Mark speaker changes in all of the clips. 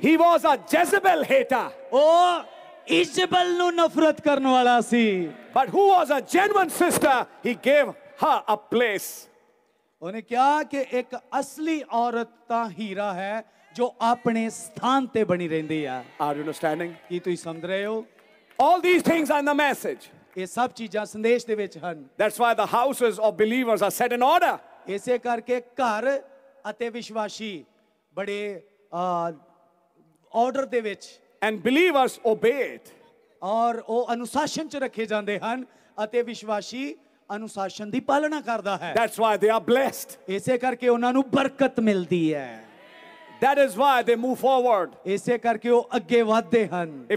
Speaker 1: He was a Jezebel hater. Oh, Jezebel nu nafrat karne wala si. But who was a genuine sister? He gave her a place. उन्हें क्या कि एक असली औरत ता हीरा है जो अपने स्थान ते बनी रहेंगी यार। Are you understanding? ये तो ही समझ रहे हो। All these things are in the message. ये सब चीजें संदेश दे बेच That's why the houses of believers are set in order. ऐसे करके कार अते विश्वासी बड़े ਆਰਡਰ ਦੇ ਵਿੱਚ ਐਂਡ ਬਿਲੀਵਰਸ ਓਬੇਡ ਔਰ ਉਹ ਅਨੁਸ਼ਾਸਨ ਚ ਰੱਖੇ ਜਾਂਦੇ ਹਨ ਅਤੇ ਵਿਸ਼ਵਾਸੀ ਅਨੁਸ਼ਾਸਨ ਦੀ ਪਾਲਣਾ ਕਰਦਾ ਹੈ that's why they are blessed ਇਸੇ ਕਰਕੇ ਉਹਨਾਂ That is why they move forward. If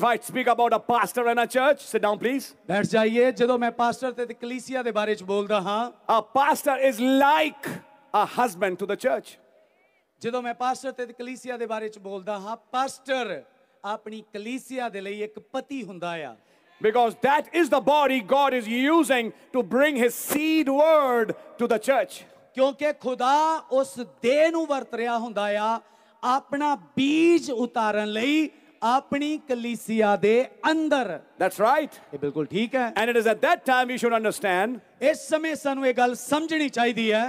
Speaker 1: I speak about a pastor and a church, sit down, please. A pastor is like a husband to the church. ਜਦੋਂ ਮੈਂ pastor ਤੇ ਕਲੀਸਿਆ ਦੇ ਬਾਰੇ ਚ ਬੋਲਦਾ ਹਾਂ ਪਾਸਟਰ ਆਪਣੀ ਕਲੀਸਿਆ ਦੇ ਲਈ ਇੱਕ ਪਤੀ ਹੁੰਦਾ ਆ because that is the body God is using to bring his seed word to the church ਕਿਉਂਕਿ ਖੁਦਾ ਉਸ ਦੇਹ ਨੂੰ ਵਰਤ ਰਿਹਾ ਹੁੰਦਾ ਆ ਆਪਣਾ ਬੀਜ ਉਤਾਰਨ ਲਈ ਆਪਣੀ ਕਲੀਸਿਆ ਦੇ ਅੰਦਰ ਦੈਟਸ ਰਾਈਟ ਇਹ ਬਿਲਕੁਲ ਠੀਕ ਹੈ and it is at that time you should understand ਇਸ ਸਮੇਂ ਸਾਨੂੰ ਇਹ ਗੱਲ ਸਮਝਣੀ ਚਾਹੀਦੀ ਹੈ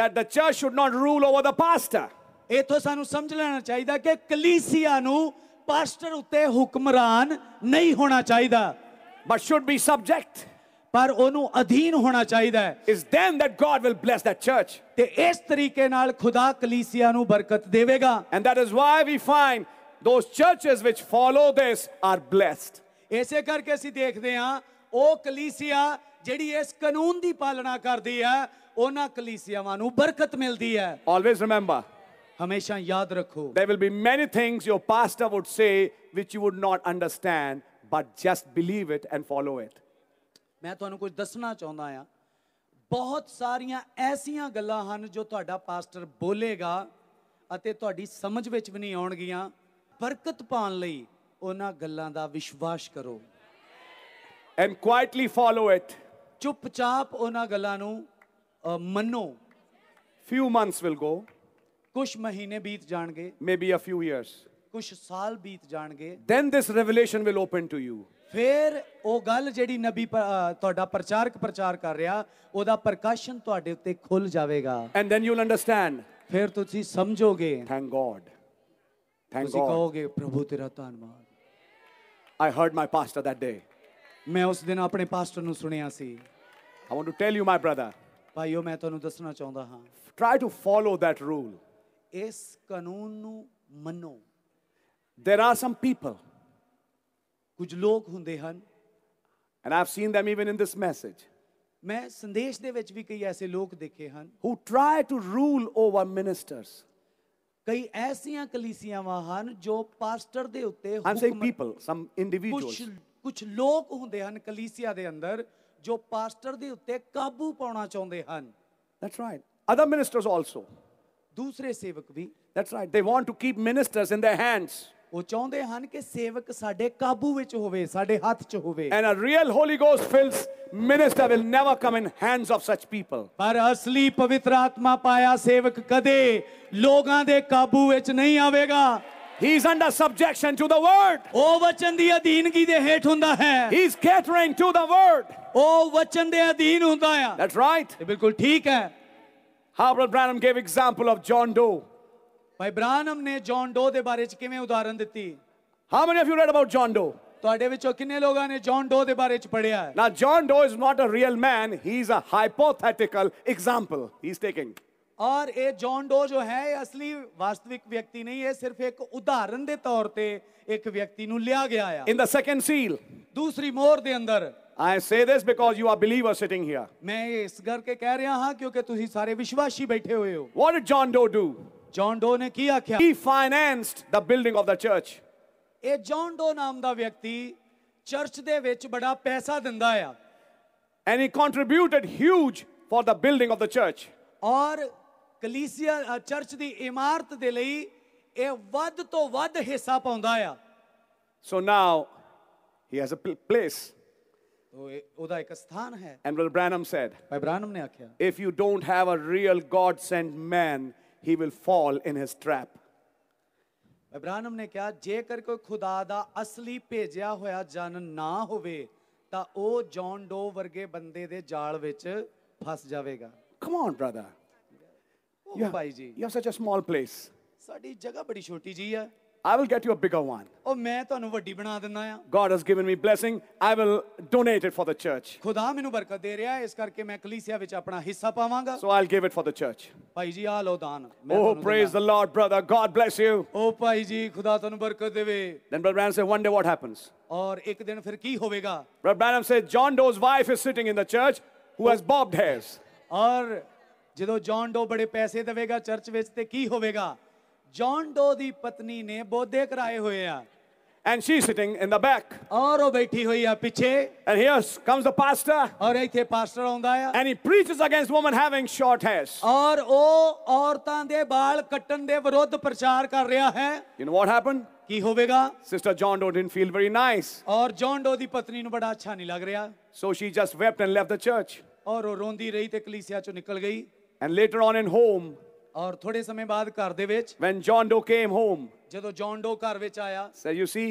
Speaker 1: that the church should not rule over the pastor ਇਥੋਂ ਸਾਨੂੰ ਸਮਝ ਲੈਣਾ ਚਾਹੀਦਾ ਕਿ ਕਲੀਸਿਆ ਨੂੰ ਪਾਸਟਰ ਉੱਤੇ ਹੁਕਮਰਾਨ ਨਹੀਂ ਹੋਣਾ ਚਾਹੀਦਾ ਬਟ ਸ਼ੁੱਡ ਬੀ ਸਬਜੈਕਟ ਪਰ ਉਹਨੂੰ ਅਧੀਨ ਹੋਣਾ ਚਾਹੀਦਾ ਹੈ ਇਸ then that God will bless that church ਤੇ ਇਸ ਤਰੀਕੇ ਨਾਲ ਖੁਦਾ ਕਲੀਸਿਆ ਨੂੰ ਬਰਕਤ ਦੇਵੇਗਾ and that is why we find those churches which follow this are blessed ਐਸੇ ਕਰਕੇ ਅਸੀਂ ਦੇਖਦੇ ਹਾਂ ਉਹ ਕਲੀਸਿਆ ਜਿਹੜੀ ਇਸ ਕਾਨੂੰਨ ਦੀ ਪਾਲਣਾ ਕਰਦੀ ਹੈ ਉਹਨਾਂ ਕਲੀਸਿਆਵਾਂ ਨੂੰ ਬਰਕਤ ਮਿਲਦੀ ਹੈ ਆਲਵੇਸ ਰਿਮੈਂਬਰ हमेशा याद रखो There will be many things your pastor would say which you would not understand, but just believe it and follow it. ਮੈਂ ਤੁਹਾਨੂੰ ਕੁਝ ਦੱਸਣਾ ਚਾਹੁੰਦਾ ਆ ਬਹੁਤ ਸਾਰੀਆਂ ਐਸੀਆਂ ਗੱਲਾਂ ਹਨ ਜੋ ਤੁਹਾਡਾ ਪਾਸਟਰ ਬੋਲੇਗਾ ਅਤੇ ਤੁਹਾਡੀ ਸਮਝ ਵਿੱਚ ਵੀ ਨਹੀਂ ਆਉਣਗੀਆਂ ਬਰਕਤ ਪਾਉਣ ਲਈ ਉਹਨਾਂ ਗੱਲਾਂ ਦਾ ਵਿਸ਼ਵਾਸ ਕਰੋ And quietly follow it. ਚੁੱਪਚਾਪ ਉਹਨਾਂ ਗੱਲਾਂ ਨੂੰ ਅ, ਮੰਨੋ Few months will go. ਕੁਝ ਮਹੀਨੇ ਬੀਤ ਜਾਣਗੇ ਮੇਬੀ ਅ ਫਿਊ ਇਅਰਸ ਕੁਝ ਸਾਲ ਬੀਤ ਜਾਣਗੇ then this revelation will open to you ਫਿਰ ਉਹ ਗੱਲ ਜਿਹੜੀ ਨਬੀ ਤੁਹਾਡਾ ਪ੍ਰਚਾਰਕ ਪ੍ਰਚਾਰ ਕਰ ਰਿਹਾ ਉਹਦਾ ਪ੍ਰਕਾਸ਼ਨ ਤੁਹਾਡੇ ਉੱਤੇ ਖੁੱਲ ਜਾਵੇਗਾ and then you'll understand ਫਿਰ ਤੁਸੀਂ ਸਮਝੋਗੇ thank god thank ਤੁਸੀਂ god ਕਹੋਗੇ ਪ੍ਰਭੂ ਤੇਰਾ ਧੰਨਵਾਦ i heard my pastor that day ਮੈਂ ਉਸ ਦਿਨ ਆਪਣੇ ਪਾਸਟਰ ਨੂੰ ਸੁਣਿਆ ਸੀ i want to tell you my brother ਭਾਈਓ ਮੈਂ ਤੁਹਾਨੂੰ ਦੱਸਣਾ ਚਾਹੁੰਦਾ ਹਾਂ try to follow that rule ਨੂੰ ਮੰਨੋ there are some people ਕੁਝ ਲੋਕ ਹੁੰਦੇ ਹਨ and i've seen them even in this message ਮੈਂ ਸੰਦੇਸ਼ ਦੇ ਵਿੱਚ ਵੀ ਕਈ ਐਸੇ ਲੋਕ ਦੇਖੇ ਹਨ who try to rule over ministers ਕਈ ਐਸੀਆਂ ਕਲੀਸਿਆਵਾਂ ਹਨ ਜੋ ਪਾਸਟਰ ਦੇ ਉੱਤੇ ਹੁਕਮ I'm saying people some individuals ਕੁਝ ਕੁਝ ਲੋਕ ਹੁੰਦੇ ਹਨ ਕਲੀਸਿਆ ਦੇ ਅੰਦਰ ਜੋ ਪਾਸਟਰ ਦੇ ਉੱਤੇ ਕਾਬੂ ਪਾਉਣਾ ਚਾਹੁੰਦੇ ਹਨ that's right other ministers also ਦੂਸਰੇ ਸੇਵਕ ਵੀ that's right they want to keep ministers in their hands ਉਹ ਚਾਹੁੰਦੇ ਹਨ ਕਿ ਸੇਵਕ ਸਾਡੇ ਕਾਬੂ ਵਿੱਚ ਹੋਵੇ ਸਾਡੇ ਹੱਥ 'ਚ ਹੋਵੇ and a real holy ghost filled minister will never come in hands of such people ਪਰ ਅਸਲੀ ਪਵਿੱਤਰ ਆਤਮਾ ਪਾਇਆ ਸੇਵਕ ਕਦੇ ਲੋਕਾਂ ਦੇ ਕਾਬੂ ਵਿੱਚ ਨਹੀਂ ਆਵੇਗਾ He is under subjection to the word. ਉਹ ਵਚਨ ਦੀ ਅਧੀਨਗੀ ਦੇ ਹੇਠ ਹੁੰਦਾ ਹੈ. He's catering to the word. ਉਹ ਵਚਨ ਦੇ ਅਧੀਨ ਹੁੰਦਾ ਆ. That's right. ਬਿਲਕੁਲ ਠੀਕ ਹੈ। Harold Branham gave example of John Doe. By ब्रानम ne John Doe दे बारे च किवें उदाहरण How many of you read about John Doe? ਤੁਹਾਡੇ ਵਿੱਚੋਂ ਕਿੰਨੇ ਲੋਕਾਂ ਨੇ ਜੌਨ ਡੋ ਦੇ ਬਾਰੇ ਚ ਪੜਿਆ Now John Doe is not a real man, he is a hypothetical example he is taking. ਔਰ a John Doe jo ਅਸਲੀ asli ਵਿਅਕਤੀ ਨਹੀਂ ਹੈ ਸਿਰਫ ਇੱਕ ਉਦਾਹਰਨ ਦੇ ਤੌਰ ek ਇੱਕ ਵਿਅਕਤੀ ਨੂੰ ਲਿਆ In the second seal ਦੂਸਰੀ ਮੋਹਰ ਦੇ ਅੰਦਰ I say this because you are believers sitting here. मैं इस घर के कह रहा क्योंकि What did John Doe do? John Doe ਨੇ ਕੀ ਆਖਿਆ? He financed the building of the church. ਇਹ John ਡੋ ਨਾਮ ਦਾ ਵਿਅਕਤੀ ਚਰਚ ਦੇ ਵਿੱਚ ਬੜਾ ਪੈਸਾ ਦਿੰਦਾ And he contributed huge for the building of the church. ਔਰ ਕਲੀਸਿਆ church ਦੀ ਇਮਾਰਤ ਦੇ ਲਈ ਇਹ ਵੱਧ ਤੋਂ ਵੱਧ ਹਿੱਸਾ So now he has a place. And Brother Branham said, If you don't have a real God sent man, he will fall in his trap. Ibrahim ਨੇ ਕਿਹਾ ਜੇਕਰ ਕੋਈ ਖੁਦਾ ਦਾ ਅਸਲੀ ਭੇਜਿਆ ਹੋਇਆ ਜਨ ਨਾ ਹੋਵੇ ਤਾਂ ਉਹ ਜੌਨ ਡੋ ਵਰਗੇ ਬੰਦੇ ਦੇ ਜਾਲ ਵਿੱਚ ਫਸ ਜਾਵੇਗਾ ਕਮ ਔਨ ਬ੍ਰਦਰ ਯਾ ਭਾਈ ਜੀ ਯੂ ਹੈਵ ਸੱਚ ਅ ਸਮਾਲ ਪਲੇਸ ਸਾਡੀ ਜਗ੍ਹਾ ਬੜੀ ਛੋਟੀ ਜੀ ਆ I will get you a bigger one. ਉਹ ਮੈਂ ਤੁਹਾਨੂੰ ਵੱਡੀ ਬਣਾ ਦਿੰਦਾ ਆ God has given me blessing. I will donate it for the church. ਖੁਦਾ ਮੈਨੂੰ ਬਰਕਤ ਦੇ ਰਿਹਾ ਹੈ ਇਸ ਕਰਕੇ ਮੈਂ ਕਲੀਸਿਆ ਵਿੱਚ ਆਪਣਾ ਹਿੱਸਾ ਪਾਵਾਂਗਾ So I'll give it for the church. ਭਾਈ ਜੀ ਆ ਲਓ ਦਾਨ ਮੈਂ Oh, ਤੁਹਾਨੂੰ praise the Lord, brother. God bless you. ਦਿੰਦਾ। ਉਹ ਭਾਈ ਜੀ ਖੁਦਾ ਤੁਹਾਨੂੰ ਬਰਕਤ ਦੇਵੇ Then Brother Branham said, one day what happens? ਔਰ ਇੱਕ ਦਿਨ ਫਿਰ ਕੀ ਹੋਵੇਗਾ Brother Branham said, John Doe's wife is sitting in the church who has oh. bobbed hairs. ਔਰ ਜਦੋਂ ਜੌਨ ਡੋ ਬੜੇ ਪੈਸੇ ਦੇਵੇਗਾ ਚਰਚ ਵਿੱਚ ਤੇ ਕੀ ਹੋਵੇਗਾ ਜੌਨ ਡੋ ਦੀ ਪਤਨੀ ਨੇ ਬੋਧੇ ਕਰਾਏ ਹੋਏ ਆ And she's sitting in the back. ਔਰ ਉਹ ਬੈਠੀ ਹੋਈ ਆ ਪਿੱਛੇ And here comes the pastor. ਔਰ ਇੱਥੇ ਪਾਸਟਰ ਆਉਂਦਾ ਆ And he preaches against women having short hairs. ਔਰ ਉਹ ਔਰਤਾਂ ਦੇ ਵਾਲ ਕੱਟਣ ਦੇ ਵਿਰੁੱਧ ਪ੍ਰਚਾਰ ਕਰ ਰਿਹਾ ਹੈ You know what happened? ਕੀ ਹੋਵੇਗਾ Sister John Doe didn't feel very nice. ਔਰ ਜੌਨ ਡੋ ਦੀ ਪਤਨੀ ਨੂੰ ਬੜਾ ਅੱਛਾ ਨਹੀਂ ਲੱਗ ਰਿਹਾ So she just wept and left the church. ਔਰ ਉਹ ਰੋਂਦੀ ਰਹੀ ਤੇ ਕਲੀਸਿਆ ਚੋਂ ਨਿਕਲ ਗਈ And later on in home, ਔਰ ਥੋੜੇ ਸਮੇਂ ਬਾਅਦ ਘਰ ਦੇ ਵਿੱਚ when john doe came home ਜਦੋਂ ਜੌਨ ਡੋ ਘਰ ਵਿੱਚ ਆਇਆ said you see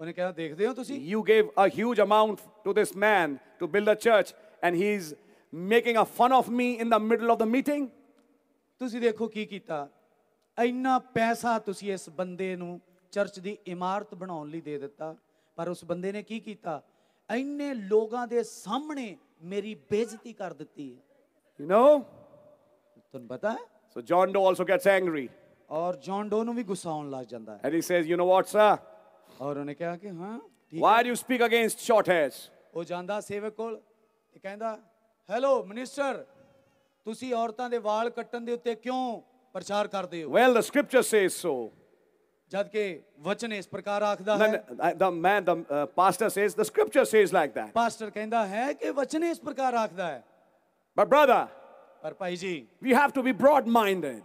Speaker 1: ਉਹਨੇ ਕਿਹਾ ਦੇਖਦੇ ਹੋ ਤੁਸੀਂ you gave a huge amount to this man to build a church and he's making a fun of me in the middle of the meeting ਤੁਸੀਂ ਦੇਖੋ ਕੀ ਕੀਤਾ ਇੰਨਾ ਪੈਸਾ ਤੁਸੀਂ ਇਸ ਬੰਦੇ ਨੂੰ ਚਰਚ ਦੀ ਇਮਾਰਤ ਬਣਾਉਣ ਲਈ ਦੇ ਦਿੱਤਾ ਪਰ ਉਸ ਬੰਦੇ ਨੇ ਕੀ ਕੀਤਾ ਇੰਨੇ ਲੋਕਾਂ ਦੇ ਸਾਹਮਣੇ ਮੇਰੀ ਬੇਇੱਜ਼ਤੀ ਕਰ ਦਿੱਤੀ ਯੂ نو ਤੁਹਾਨੂੰ ਪਤਾ ਹੈ So John Doe also gets angry. ਔਰ ਜੌਨ ਡੋ ਨੂੰ And he says, You know what, sir? Why do you speak against short hairs? Oh, janda ਸੇਵਕ ਕੋਲ ਤੇ ਕਹਿੰਦਾ ਹੈਲੋ ਮਿਨਿਸਟਰ ਤੁਸੀਂ ਔਰਤਾਂ ਦੇ ਵਾਲ ਕੱਟਣ ਦੇ ਉੱਤੇ ਕਿਉਂ ਪ੍ਰਚਾਰ ਕਰਦੇ ਹੋ Well, the scripture says so. ਜਦ ਕਿ ਵਚਨ ਇਸ ਪ੍ਰਕਾਰ ਆਖਦਾ ਹੈ Then, the man, the uh, pastor says, the scripture says like that. Pastor ਕਹਿੰਦਾ ਹੈ ਕਿ ਵਚਨ ਇਸ ਪ੍ਰਕਾਰ ਆਖਦਾ ਹੈ But brother, ਪਰ ਭਾਈ ਜੀ we have to be broad minded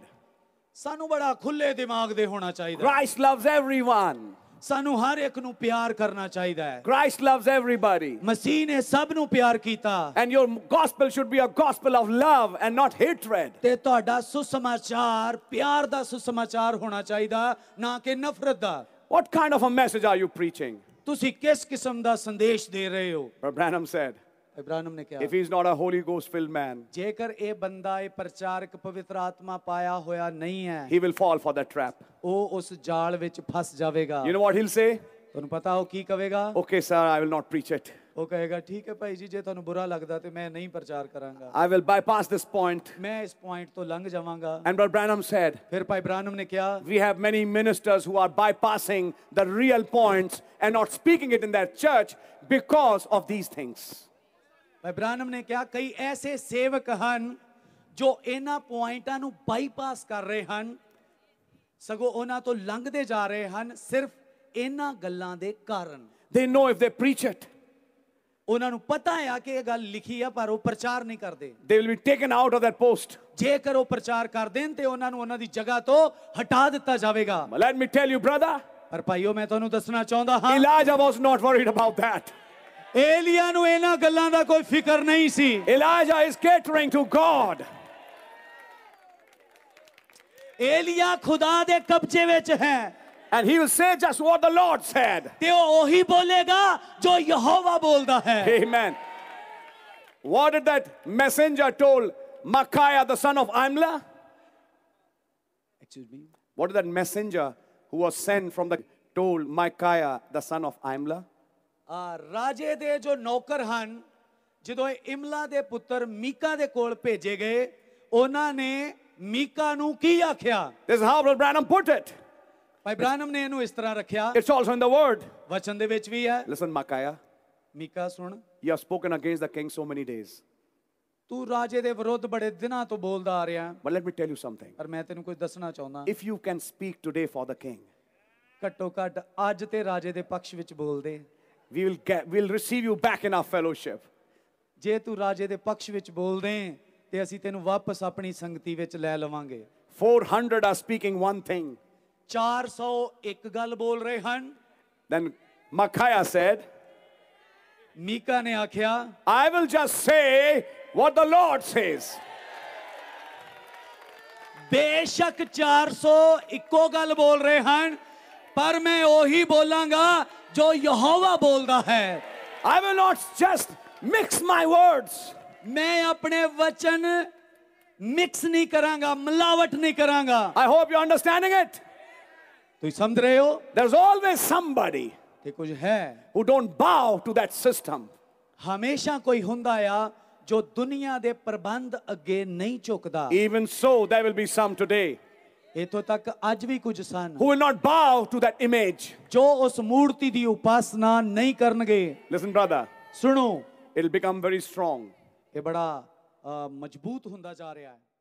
Speaker 1: ਸਾਨੂੰ ਬੜਾ ਖੁੱਲੇ ਦਿਮਾਗ ਦੇ ਹੋਣਾ ਚਾਹੀਦਾ Christ loves everyone ਸਾਨੂੰ ਹਰ ਇੱਕ ਨੂੰ ਪਿਆਰ ਕਰਨਾ ਚਾਹੀਦਾ ਹੈ Christ loves everybody ਮਸੀਹ ਨੇ ਸਭ ਨੂੰ ਪਿਆਰ ਕੀਤਾ and your gospel should be a gospel of love and not hatred ਤੇ ਤੁਹਾਡਾ ਸੁਸਮਾਚਾਰ ਪਿਆਰ ਦਾ ਸੁਸਮਾਚਾਰ ਹੋਣਾ ਚਾਹੀਦਾ ਨਾ ਕਿ ਨਫ਼ਰਤ ਦਾ what kind of a message are you preaching ਤੁਸੀਂ ਕਿਸ ਕਿਸਮ ਦਾ ਸੰਦੇਸ਼ ਦੇ ਰਹੇ ਹੋ Brother Branham said इब्राहिम ने ਕਿਹਾ if he is not a holy ghost filled man ਜੇਕਰ ਇਹ ਬੰਦਾ ਇਹ ਪ੍ਰਚਾਰਕ ਪਵਿੱਤਰ ਆਤਮਾ ਪਾਇਆ ਹੋਇਆ ਨਹੀਂ ਹੈ he will fall for that trap ਉਹ ਉਸ ਜਾਲ ਵਿੱਚ ਫਸ ਜਾਵੇਗਾ you know what he'll say ਤੁਹਾਨੂੰ ਪਤਾ ਉਹ ਕੀ ਕਹੇਗਾ okay sir i will not preach it ਉਹ ਕਹੇਗਾ ਠੀਕ ਹੈ ਭਾਈ ਜੀ ਜੇ ਤੁਹਾਨੂੰ ਬੁਰਾ ਲੱਗਦਾ ਤੇ ਮੈਂ ਨਹੀਂ ਪ੍ਰਚਾਰ ਕਰਾਂਗਾ I will bypass this point ਮੈਂ ਇਸ ਪੁਆਇੰਟ ਤੋਂ ਲੰਘ ਜਾਵਾਂਗਾ ਐਂਡ ਬ੍ਰਦਰ ਬ੍ਰੈਨਮ ਸੈਡ ਫਿਰ ਭਾਈ ਬ੍ਰੈਨਮ ਨੇ ਕਿਹਾ we have many ministers who are bypassing the real points and not speaking it in their church because of these things ਭਾਈ ਬ੍ਰਾਨਮ ਨੇ ਕਿਹਾ ਕਈ ਐਸੇ ਸੇਵਕ ਹਨ ਜੋ ਇਹਨਾਂ ਪੁਆਇੰਟਾਂ ਨੂੰ ਬਾਈਪਾਸ ਕਰ ਰਹੇ ਹਨ ਸਗੋਂ ਉਹਨਾਂ ਤੋਂ ਲੰਘਦੇ ਜਾ ਰਹੇ ਹਨ ਸਿਰਫ ਇਹਨਾਂ ਗੱਲਾਂ ਦੇ ਕਾਰਨ they know if they preach it ਉਹਨਾਂ ਨੂੰ ਪਤਾ ਆ ਕਿ ਇਹ ਗੱਲ ਲਿਖੀ ਆ ਪਰ ਉਹ ਪ੍ਰਚਾਰ ਨਹੀਂ ਕਰਦੇ they will be taken out of that post ਜੇਕਰ ਉਹ ਪ੍ਰਚਾਰ ਕਰ ਦੇਣ ਤੇ ਉਹਨਾਂ ਨੂੰ ਉਹਨਾਂ ਦੀ ਜਗ੍ਹਾ ਤੋਂ ਹਟਾ ਦਿੱਤਾ ਜਾਵੇਗਾ let me tell you brother ਪਰ ਭਾਈਓ ਮੈਂ ਤੁਹਾਨੂੰ ਦੱਸਣਾ ਚਾਹੁੰਦਾ ਹਾਂ Elijah was not worried about that ਏਲੀਆ ਨੂੰ ਇਹਨਾਂ ਗੱਲਾਂ ਦਾ ਕੋਈ ਫਿਕਰ ਨਹੀਂ ਸੀ Elijah is catering to God. ਏਲੀਆ ਖੁਦਾ ਦੇ ਕਬਜ਼ੇ ਵਿੱਚ ਹੈ And he will say just what the Lord said. ਤੇ ਉਹ ਉਹੀ ਬੋਲੇਗਾ ਜੋ ਯਹੋਵਾ ਬੋਲਦਾ ਹੈ Amen. What did that messenger told Micaiah, the son of Imla? Excuse me. What did that messenger who was sent from the told Micaiah, the son of Imla? ਰਾਜੇ ਦੇ ਜੋ ਨੌਕਰ ਹਨ ਜਦੋਂ ਇਮਲਾ ਦੇ ਪੁੱਤਰ ਮੀਕਾ ਦੇ ਕੋਲ ਭੇਜੇ ਗਏ ਉਹਨਾਂ ਨੇ ਮੀਕਾ ਨੂੰ ਕੀ ਆਖਿਆ this how Branham put it ਭਾਈ ਬ੍ਰੈਨਮ ਨੇ ਇਹਨੂੰ ਇਸ ਤਰ੍ਹਾਂ ਰੱਖਿਆ it's also in the word ਵਚਨ ਦੇ ਵਿੱਚ ਵੀ ਹੈ ਲਿਸਨ ਮਕਾਇਆ ਮੀਕਾ ਸੁਣ you have spoken against the king so many days ਤੂੰ ਰਾਜੇ ਦੇ ਵਿਰੁੱਧ ਬੜੇ ਦਿਨਾਂ ਤੋਂ ਬੋਲਦਾ ਆ ਰਿਹਾ but let me tell you something ਪਰ ਮੈਂ ਤੈਨੂੰ ਕੁਝ ਦੱਸਣਾ ਚਾਹੁੰਦਾ if you can speak today for the king ਘੱਟੋ ਘੱਟ ਅੱਜ ਤੇ ਰਾਜੇ ਦੇ ਪੱਖ ਵਿੱਚ ਬੋਲਦੇ we will get, we'll receive you back in our fellowship. 400 are speaking one thing. Then Micaiah said, Mika ਨੇ I will just say what the Lord says. ਬੇਸ਼ੱਕ 400 ਇੱਕੋ ਗੱਲ ਬੋਲ ਰਹੇ ਹਨ ਪਰ ਮੈਂ ਉਹੀ ਬੋਲਾਂਗਾ जो यहोवा बोल रहा है I will not just mix my words मैं अपने वचन मिक्स नहीं करांगा मिलावट नहीं करांगा I hope you understanding it तो समझ रहे हो देयर इज ऑलवेज समबडी कुछ है who don't bow to that system ਹਮੇਸ਼ਾ ਕੋਈ ਹੁੰਦਾ ਆ ਜੋ ਦੁਨੀਆ ਦੇ ਪ੍ਰਬੰਧ ਅੱਗੇ ਨਹੀਂ ਝੁਕਦਾ even so there will be some today ਇਥੋਂ ਤੱਕ ਅੱਜ ਵੀ ਕੁਝ ਸਨ who will not bow to that image ਜੋ ਉਸ ਮੂਰਤੀ ਦੀ ਉਪਾਸਨਾ ਨਹੀਂ ਕਰਨਗੇ listen brother ਸੁਣੋ it will become very strong ਇਹ ਬੜਾ ਮਜ਼ਬੂਤ ਹੁੰਦਾ ਜਾ ਰਿਹਾ ਹੈ